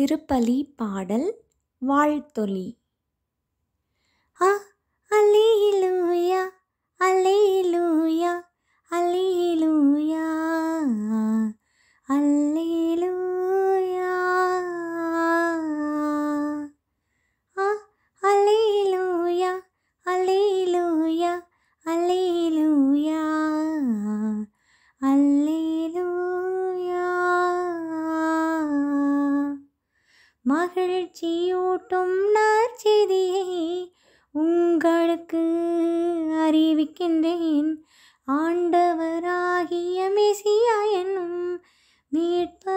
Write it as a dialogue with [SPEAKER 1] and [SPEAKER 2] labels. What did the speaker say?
[SPEAKER 1] திருப்பலி பாடல் வாழ்த்தொலி
[SPEAKER 2] அ alleluia alleluia அலே மகிழ்ச்சியூட்டும் நற்செய்தியை உங்களுக்கு அறிவிக்கின்றேன் ஆண்டவராகிய மெசியா என்னும் மீட்பு